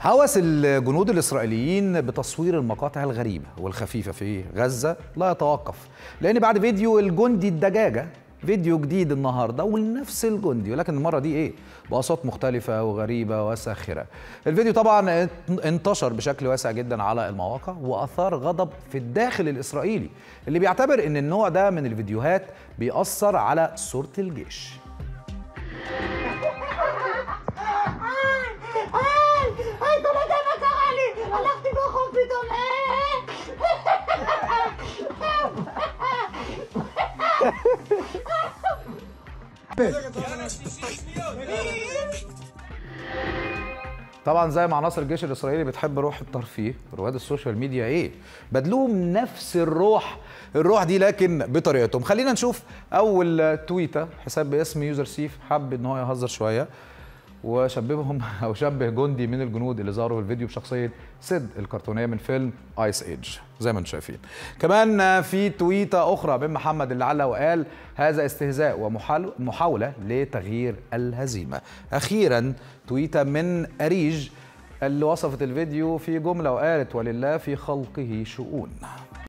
هوس الجنود الإسرائيليين بتصوير المقاطع الغريبة والخفيفة في غزة لا يتوقف لأن بعد فيديو الجندي الدجاجة فيديو جديد النهارده ونفس الجندي ولكن المره دي ايه باصوات مختلفه وغريبه وساخره الفيديو طبعا انتشر بشكل واسع جدا على المواقع واثار غضب في الداخل الاسرائيلي اللي بيعتبر ان النوع ده من الفيديوهات بيأثر على صوره الجيش طبعا زي ما عناصر الجيش الاسرائيلي بتحب روح الترفيه رواد السوشيال ميديا ايه بدلوهم نفس الروح الروح دي لكن بطريقتهم خلينا نشوف اول تويته حساب باسم يوزر سيف حب ان هو يهزر شويه وشبههم او شبه جندي من الجنود اللي ظهروا في الفيديو بشخصيه سيد الكرتونيه من فيلم ايس ايج زي ما انتم شايفين كمان في تويته اخرى من محمد اللي علق وقال هذا استهزاء ومحاوله لتغيير الهزيمه اخيرا تويته من اريج اللي وصفت الفيديو في جمله وقالت ولله في خلقه شؤون